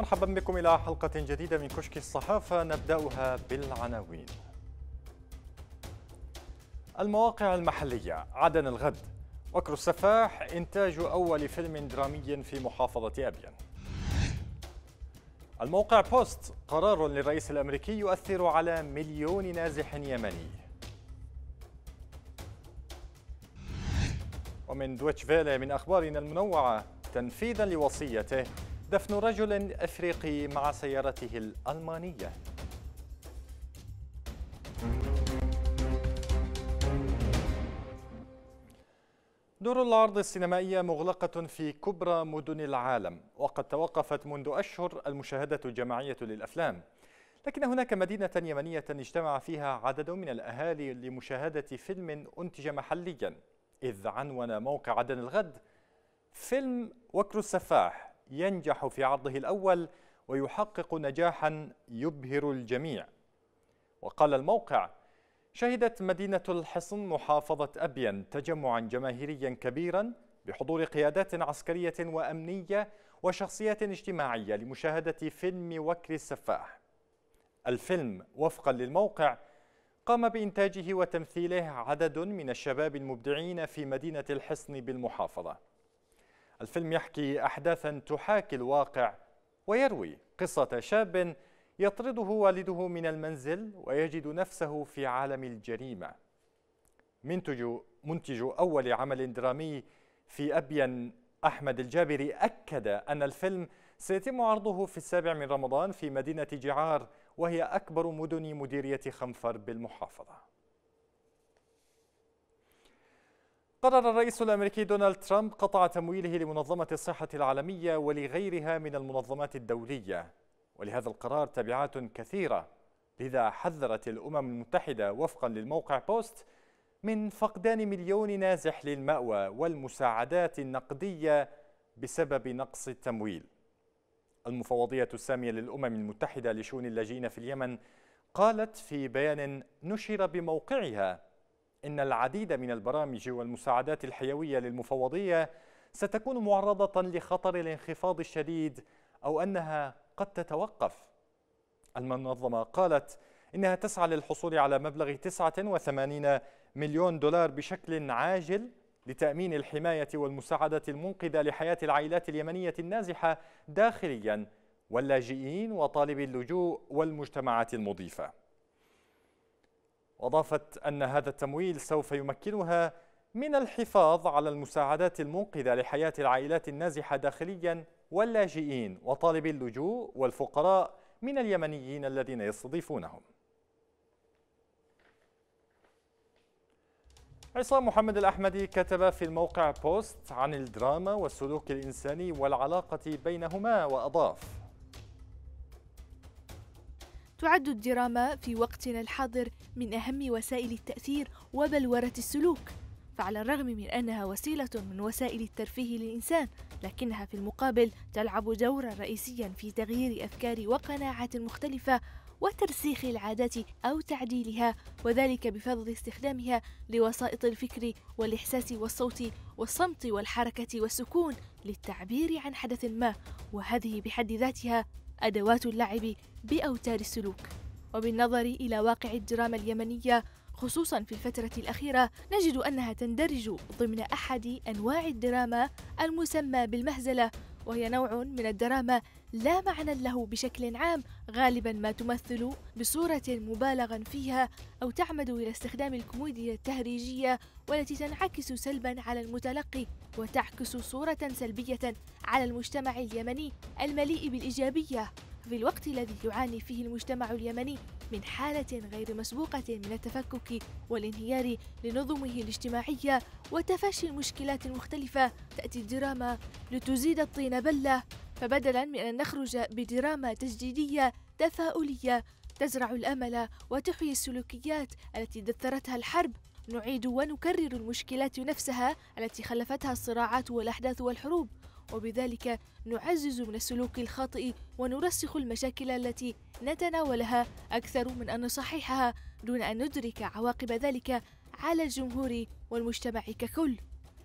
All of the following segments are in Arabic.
مرحبا بكم إلى حلقة جديدة من كشك الصحافة نبدأها بالعناوين المواقع المحلية عدن الغد وكر السفاح إنتاج أول فيلم درامي في محافظة أبين الموقع بوست قرار للرئيس الأمريكي يؤثر على مليون نازح يمني ومن دويتش فيلي من أخبارنا المنوعة تنفيذا لوصيته دفن رجل افريقي مع سيارته الالمانيه دور العرض السينمائية مغلقة في كبرى مدن العالم وقد توقفت منذ أشهر المشاهدة الجماعية للأفلام لكن هناك مدينة يمنية اجتمع فيها عدد من الأهالي لمشاهدة فيلم أنتج محليا إذ عنون موقع عدن الغد فيلم وكر السفاح ينجح في عرضه الأول ويحقق نجاحا يبهر الجميع وقال الموقع شهدت مدينة الحصن محافظة أبين تجمعا جماهيريا كبيرا بحضور قيادات عسكرية وأمنية وشخصيات اجتماعية لمشاهدة فيلم وكر السفاح الفيلم وفقا للموقع قام بإنتاجه وتمثيله عدد من الشباب المبدعين في مدينة الحصن بالمحافظة الفيلم يحكي أحداثا تحاكي الواقع ويروي قصة شاب يطرده والده من المنزل ويجد نفسه في عالم الجريمة منتج, منتج أول عمل درامي في أبين أحمد الجابري أكد أن الفيلم سيتم عرضه في السابع من رمضان في مدينة جعار وهي أكبر مدن مديرية خنفر بالمحافظة قرر الرئيس الأمريكي دونالد ترامب قطع تمويله لمنظمة الصحة العالمية ولغيرها من المنظمات الدولية ولهذا القرار تبعات كثيرة لذا حذرت الأمم المتحدة وفقا للموقع بوست من فقدان مليون نازح للمأوى والمساعدات النقدية بسبب نقص التمويل المفوضية السامية للأمم المتحدة لشؤون اللاجئين في اليمن قالت في بيان نشر بموقعها إن العديد من البرامج والمساعدات الحيوية للمفوضية ستكون معرضة لخطر الانخفاض الشديد أو أنها قد تتوقف المنظمة قالت إنها تسعى للحصول على مبلغ 89 مليون دولار بشكل عاجل لتأمين الحماية والمساعدة المنقذة لحياة العائلات اليمنية النازحة داخليا واللاجئين وطالبي اللجوء والمجتمعات المضيفة وأضافت أن هذا التمويل سوف يمكنها من الحفاظ على المساعدات المنقذة لحياة العائلات النازحة داخليا واللاجئين وطالبي اللجوء والفقراء من اليمنيين الذين يستضيفونهم عصام محمد الأحمدي كتب في الموقع بوست عن الدراما والسلوك الإنساني والعلاقة بينهما وأضاف تعد الدراما في وقتنا الحاضر من أهم وسائل التأثير وبلورة السلوك فعلى الرغم من أنها وسيلة من وسائل الترفيه للإنسان لكنها في المقابل تلعب دورا رئيسيا في تغيير أفكار وقناعات مختلفة وترسيخ العادات أو تعديلها وذلك بفضل استخدامها لوسائط الفكر والإحساس والصوت والصمت والحركة والسكون للتعبير عن حدث ما وهذه بحد ذاتها أدوات اللعب بأوتار السلوك وبالنظر إلى واقع الدراما اليمنية خصوصا في الفترة الأخيرة نجد أنها تندرج ضمن أحد أنواع الدراما المسمى بالمهزلة وهي نوع من الدراما لا معنى له بشكل عام غالبا ما تمثل بصورة مبالغا فيها أو تعمد إلى استخدام الكوميديا التهريجية والتي تنعكس سلبا على المتلقي وتعكس صورة سلبية على المجتمع اليمني المليء بالإيجابية في الوقت الذي يعاني فيه المجتمع اليمني من حالة غير مسبوقة من التفكك والانهيار لنظمه الاجتماعية وتفشي المشكلات المختلفة تأتي الدراما لتزيد الطين بلة فبدلا من أن نخرج بدراما تجديدية تفاؤلية تزرع الأمل وتحيي السلوكيات التي دثرتها الحرب نعيد ونكرر المشكلات نفسها التي خلفتها الصراعات والأحداث والحروب وبذلك نعزز من السلوك الخاطئ ونرسخ المشاكل التي نتناولها أكثر من أن نصححها دون أن ندرك عواقب ذلك على الجمهور والمجتمع ككل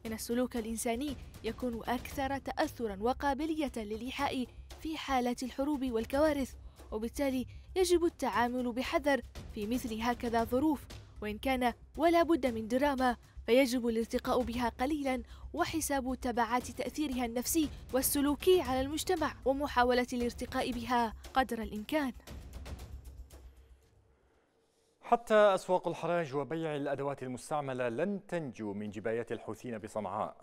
إن السلوك الإنساني يكون أكثر تأثرا وقابلية للإيحاء في حالات الحروب والكوارث وبالتالي يجب التعامل بحذر في مثل هكذا ظروف وإن كان ولا بد من دراما فيجب الارتقاء بها قليلا وحساب تبعات تأثيرها النفسي والسلوكي على المجتمع ومحاولة الارتقاء بها قدر الإمكان حتى أسواق الحراج وبيع الأدوات المستعملة لن تنجو من جبايات الحوثيين بصنعاء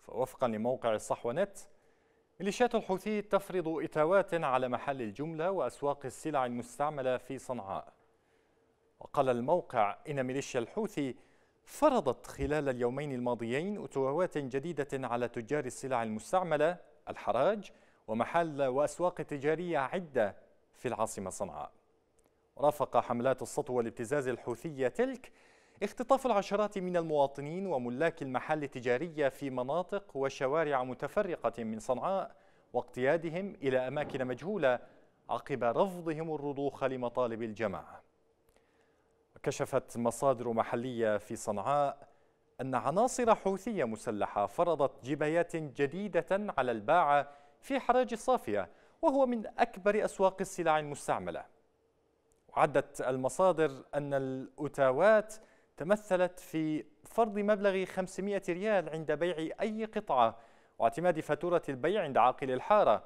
فوفقا لموقع الصحوة نت ميليشيات الحوثي تفرض إتاوات على محل الجملة وأسواق السلع المستعملة في صنعاء وقال الموقع إن ميليشيا الحوثي فرضت خلال اليومين الماضيين أتوات جديدة على تجار السلع المستعملة الحراج ومحل وأسواق تجارية عدة في العاصمة صنعاء رافق حملات السطو والابتزاز الحوثية تلك اختطاف العشرات من المواطنين وملاك المحل التجارية في مناطق وشوارع متفرقة من صنعاء واقتيادهم إلى أماكن مجهولة عقب رفضهم الرضوخ لمطالب الجماعة كشفت مصادر محلية في صنعاء أن عناصر حوثية مسلحة فرضت جبايات جديدة على الباعة في حراج الصافية وهو من أكبر أسواق السلع المستعملة وعدت المصادر أن الأتاوات تمثلت في فرض مبلغ 500 ريال عند بيع أي قطعة واعتماد فاتورة البيع عند عاقل الحارة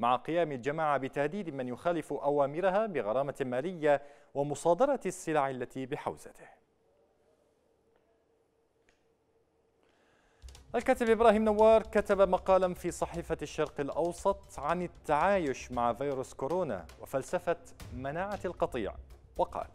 مع قيام الجماعة بتهديد من يخالف أوامرها بغرامة مالية ومصادرة السلع التي بحوزته الكاتب إبراهيم نوار كتب مقالا في صحيفة الشرق الأوسط عن التعايش مع فيروس كورونا وفلسفة مناعة القطيع وقال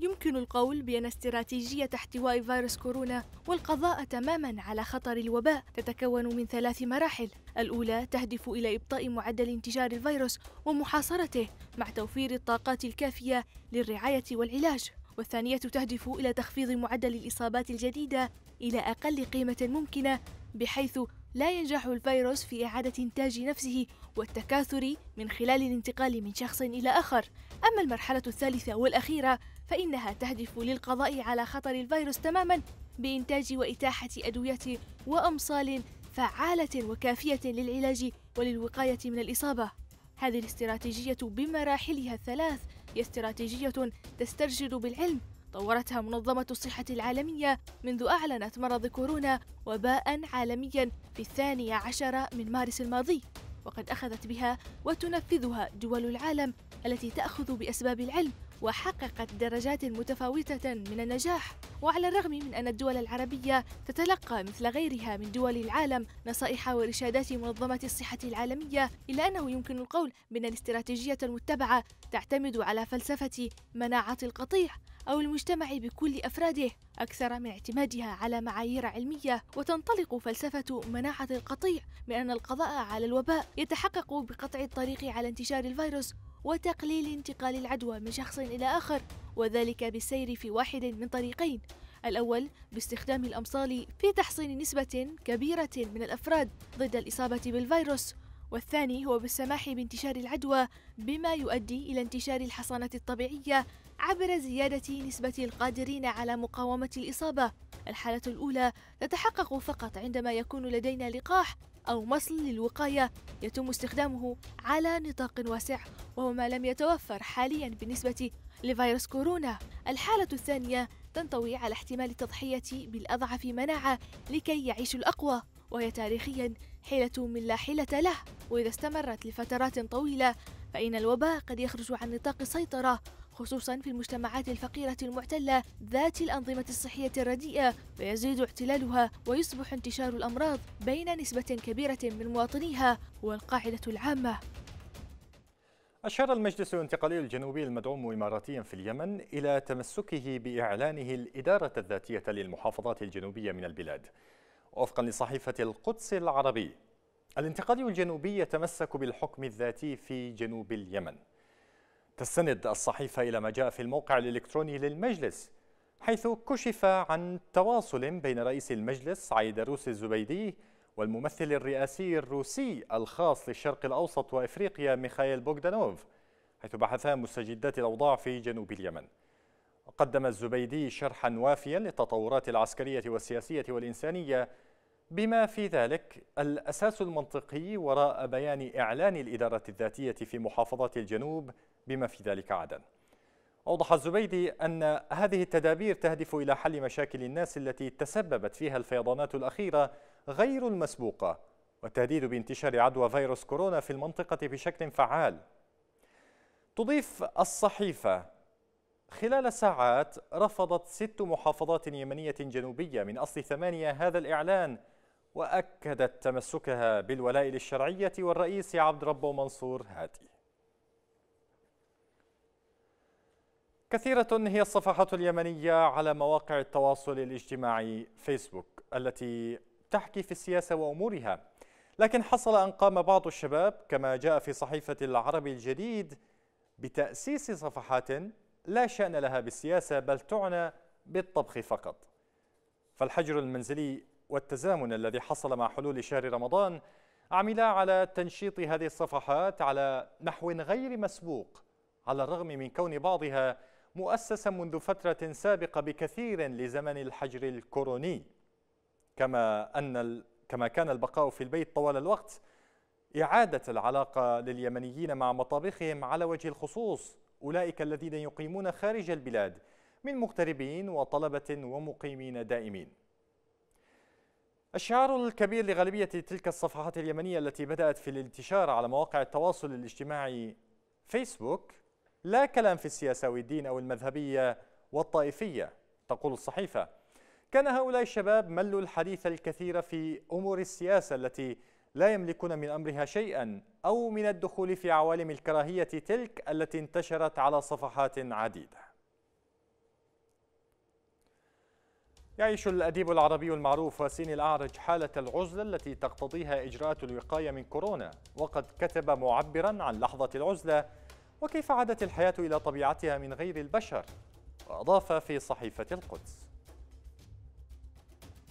يمكن القول بأن استراتيجية احتواء فيروس كورونا والقضاء تماما على خطر الوباء تتكون من ثلاث مراحل الأولى تهدف إلى إبطاء معدل انتشار الفيروس ومحاصرته مع توفير الطاقات الكافية للرعاية والعلاج والثانية تهدف إلى تخفيض معدل الإصابات الجديدة إلى أقل قيمة ممكنة بحيث لا ينجح الفيروس في إعادة إنتاج نفسه والتكاثر من خلال الانتقال من شخص إلى آخر أما المرحلة الثالثة والأخيرة فإنها تهدف للقضاء على خطر الفيروس تماما بإنتاج وإتاحة أدوية وأمصال فعالة وكافية للعلاج وللوقاية من الإصابة. هذه الاستراتيجية بمراحلها الثلاث هي استراتيجية تسترشد بالعلم طورتها منظمة الصحة العالمية منذ أعلنت مرض كورونا وباء عالميا في الثاني عشر من مارس الماضي وقد أخذت بها وتنفذها دول العالم التي تأخذ بأسباب العلم وحققت درجات متفاوتة من النجاح وعلى الرغم من أن الدول العربية تتلقى مثل غيرها من دول العالم نصائح وإرشادات منظمة الصحة العالمية إلا أنه يمكن القول بأن الاستراتيجية المتبعة تعتمد على فلسفة مناعة القطيع أو المجتمع بكل أفراده أكثر من اعتمادها على معايير علمية وتنطلق فلسفة مناعة القطيع من أن القضاء على الوباء يتحقق بقطع الطريق على انتشار الفيروس وتقليل انتقال العدوى من شخص إلى آخر وذلك بالسير في واحد من طريقين الأول باستخدام الأمصال في تحصين نسبة كبيرة من الأفراد ضد الإصابة بالفيروس والثاني هو بالسماح بانتشار العدوى بما يؤدي إلى انتشار الحصانة الطبيعية عبر زيادة نسبة القادرين على مقاومة الإصابة الحالة الأولى تتحقق فقط عندما يكون لدينا لقاح أو مصل للوقاية يتم استخدامه على نطاق واسع وهو ما لم يتوفر حاليا بالنسبة لفيروس كورونا الحالة الثانية تنطوي على احتمال التضحية بالأضعف مناعة لكي يعيش الأقوى وهي تاريخيا حيلة من لا حيلة له وإذا استمرت لفترات طويلة فإن الوباء قد يخرج عن نطاق السيطرة خصوصا في المجتمعات الفقيرة المعتلة ذات الأنظمة الصحية الرديئة فيزيد احتلالها ويصبح انتشار الأمراض بين نسبة كبيرة من مواطنيها هو القاعدة العامة أشار المجلس الانتقالي الجنوبي المدعوم إماراتيا في اليمن إلى تمسكه بإعلانه الإدارة الذاتية للمحافظات الجنوبية من البلاد وفقا لصحيفة القدس العربي الانتقالي الجنوبي يتمسك بالحكم الذاتي في جنوب اليمن تستند الصحيفة إلى ما جاء في الموقع الإلكتروني للمجلس حيث كشف عن تواصل بين رئيس المجلس عيدروس الزبيدي والممثل الرئاسي الروسي الخاص للشرق الأوسط وإفريقيا ميخائيل بوغدانوف حيث بحثا مستجدات الأوضاع في جنوب اليمن قدم الزبيدي شرحا وافيا للتطورات العسكرية والسياسية والإنسانية بما في ذلك الأساس المنطقي وراء بيان إعلان الإدارة الذاتية في محافظات الجنوب بما في ذلك عدن أوضح الزبيدي أن هذه التدابير تهدف إلى حل مشاكل الناس التي تسببت فيها الفيضانات الأخيرة غير المسبوقة والتهديد بانتشار عدوى فيروس كورونا في المنطقة بشكل فعال تضيف الصحيفة خلال ساعات رفضت ست محافظات يمنية جنوبية من أصل ثمانية هذا الإعلان وأكدت تمسكها بالولاء للشرعية والرئيس عبد ربه منصور هادي كثيرة هي الصفحات اليمنية على مواقع التواصل الاجتماعي فيسبوك التي تحكي في السياسة وأمورها لكن حصل أن قام بعض الشباب كما جاء في صحيفة العربي الجديد بتأسيس صفحات لا شأن لها بالسياسة بل تعنى بالطبخ فقط فالحجر المنزلي والتزامن الذي حصل مع حلول شهر رمضان عملا على تنشيط هذه الصفحات على نحو غير مسبوق على الرغم من كون بعضها مؤسسا منذ فترة سابقة بكثير لزمن الحجر الكوروني كما أن كما كان البقاء في البيت طوال الوقت إعادة العلاقة لليمنيين مع مطابخهم على وجه الخصوص أولئك الذين يقيمون خارج البلاد من مغتربين وطلبة ومقيمين دائمين الشعار الكبير لغالبية تلك الصفحات اليمنية التي بدأت في الانتشار على مواقع التواصل الاجتماعي فيسبوك لا كلام في السياسة والدين أو المذهبية والطائفية تقول الصحيفة كان هؤلاء الشباب ملوا الحديث الكثير في أمور السياسة التي لا يملكون من أمرها شيئا أو من الدخول في عوالم الكراهية تلك التي انتشرت على صفحات عديدة يعيش الأديب العربي المعروف وسيم الأعرج حالة العزلة التي تقتضيها إجراءات الوقاية من كورونا وقد كتب معبرا عن لحظة العزلة وكيف عادت الحياة إلى طبيعتها من غير البشر وأضاف في صحيفة القدس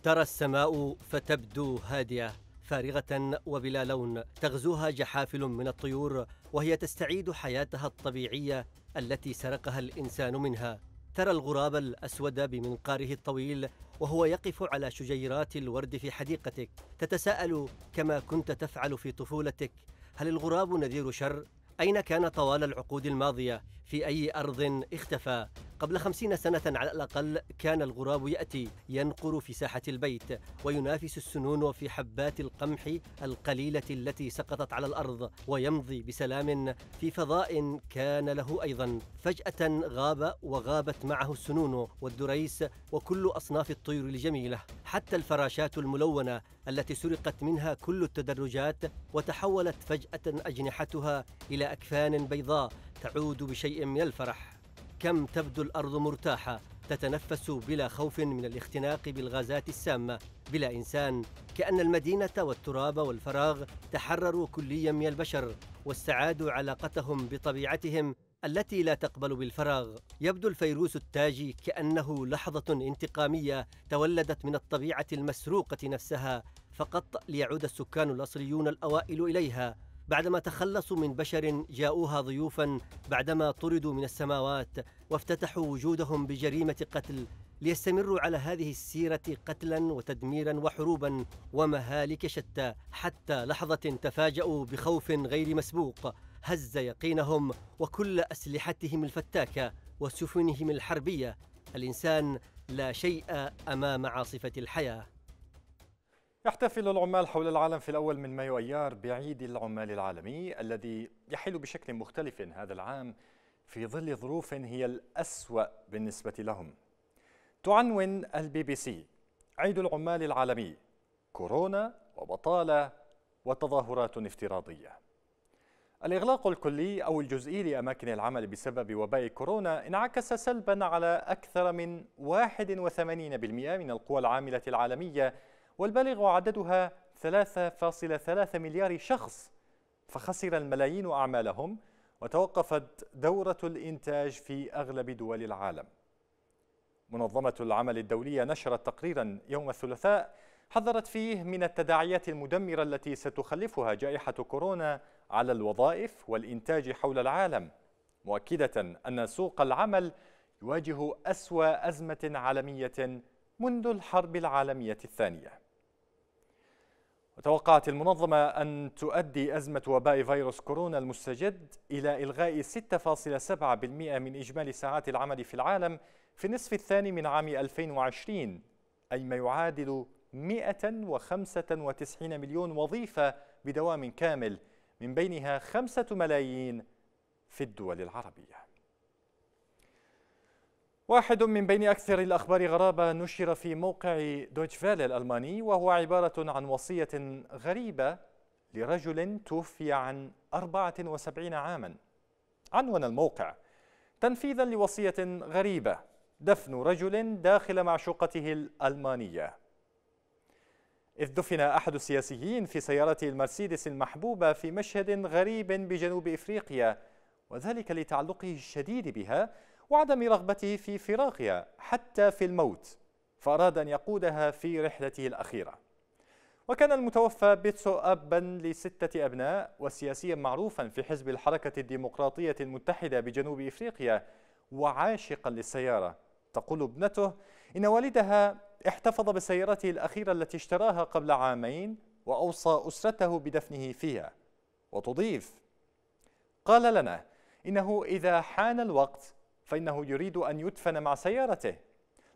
ترى السماء فتبدو هادئة فارغة وبلا لون تغزوها جحافل من الطيور وهي تستعيد حياتها الطبيعية التي سرقها الإنسان منها ترى الغراب الأسود بمنقاره الطويل وهو يقف على شجيرات الورد في حديقتك تتساءل كما كنت تفعل في طفولتك هل الغراب نذير شر؟ أين كان طوال العقود الماضية في أي أرض اختفى قبل خمسين سنة على الأقل كان الغراب يأتي ينقر في ساحة البيت وينافس السنون في حبات القمح القليلة التي سقطت على الأرض ويمضي بسلام في فضاء كان له أيضا فجأة غاب وغابت معه السنون والدريس وكل أصناف الطير الجميلة حتى الفراشات الملونة التي سرقت منها كل التدرجات وتحولت فجأة أجنحتها إلى أكفان بيضاء تعود بشيء من الفرح كم تبدو الارض مرتاحه تتنفس بلا خوف من الاختناق بالغازات السامه بلا انسان كان المدينه والتراب والفراغ تحرروا كليا من البشر واستعادوا علاقتهم بطبيعتهم التي لا تقبل بالفراغ يبدو الفيروس التاجي كانه لحظه انتقاميه تولدت من الطبيعه المسروقه نفسها فقط ليعود السكان الاصليون الاوائل اليها بعدما تخلصوا من بشر جاءوها ضيوفا بعدما طردوا من السماوات وافتتحوا وجودهم بجريمه قتل ليستمروا على هذه السيره قتلا وتدميرا وحروبا ومهالك شتى حتى لحظه تفاجاوا بخوف غير مسبوق هز يقينهم وكل اسلحتهم الفتاكه وسفنهم الحربيه الانسان لا شيء امام عاصفه الحياه يحتفل العمال حول العالم في الأول من مايو أيار بعيد العمال العالمي الذي يحل بشكل مختلف هذا العام في ظل ظروف هي الأسوأ بالنسبة لهم تعنون البي بي سي عيد العمال العالمي كورونا وبطالة وتظاهرات افتراضية الإغلاق الكلي أو الجزئي لأماكن العمل بسبب وباء كورونا انعكس سلبا على أكثر من 81% من القوى العاملة العالمية والبالغ عددها 3.3 مليار شخص فخسر الملايين أعمالهم وتوقفت دورة الإنتاج في أغلب دول العالم منظمة العمل الدولية نشرت تقريرا يوم الثلاثاء حذرت فيه من التداعيات المدمرة التي ستخلفها جائحة كورونا على الوظائف والإنتاج حول العالم مؤكدة أن سوق العمل يواجه أسوأ أزمة عالمية منذ الحرب العالمية الثانية وتوقعت المنظمة أن تؤدي أزمة وباء فيروس كورونا المستجد إلى إلغاء 6.7% من إجمالي ساعات العمل في العالم في النصف الثاني من عام 2020 أي ما يعادل 195 مليون وظيفة بدوام كامل من بينها 5 ملايين في الدول العربية واحد من بين أكثر الأخبار غرابة نشر في موقع دويتش الألماني وهو عبارة عن وصية غريبة لرجل توفي عن 74 عاما عنوان الموقع تنفيذا لوصية غريبة دفن رجل داخل معشوقته الألمانية إذ دفن أحد السياسيين في سيارته المرسيدس المحبوبة في مشهد غريب بجنوب إفريقيا وذلك لتعلقه الشديد بها وعدم رغبته في فراقها حتى في الموت فأراد أن يقودها في رحلته الأخيرة وكان المتوفى بيتسو أبا لستة أبناء وسياسيا معروفا في حزب الحركة الديمقراطية المتحدة بجنوب إفريقيا وعاشقا للسيارة تقول ابنته إن والدها احتفظ بسيارته الأخيرة التي اشتراها قبل عامين وأوصى أسرته بدفنه فيها وتضيف قال لنا إنه إذا حان الوقت فإنه يريد أن يدفن مع سيارته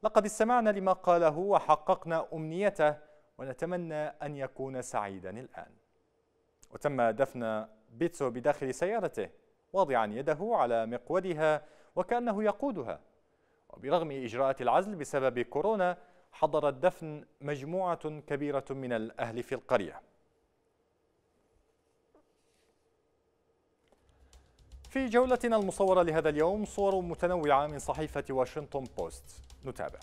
لقد استمعنا لما قاله وحققنا أمنيته ونتمنى أن يكون سعيدا الآن وتم دفن بيتسو بداخل سيارته واضعا يده على مقودها وكأنه يقودها وبرغم إجراءات العزل بسبب كورونا حضر الدفن مجموعة كبيرة من الأهل في القرية في جولتنا المصورة لهذا اليوم صور متنوعة من صحيفة واشنطن بوست نتابع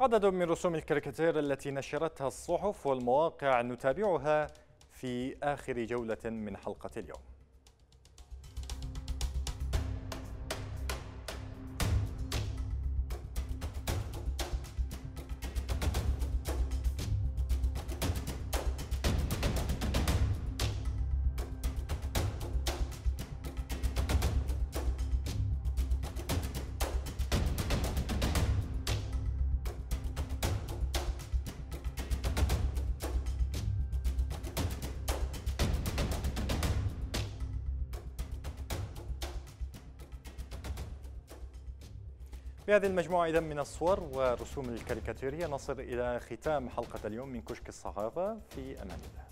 عدد من رسوم الكاريكاتير التي نشرتها الصحف والمواقع نتابعها في آخر جولة من حلقة اليوم بهذه المجموعة إذا من الصور ورسوم الكاريكاتيرية نصل إلى ختام حلقة اليوم من كشك الصحافة في أمان الله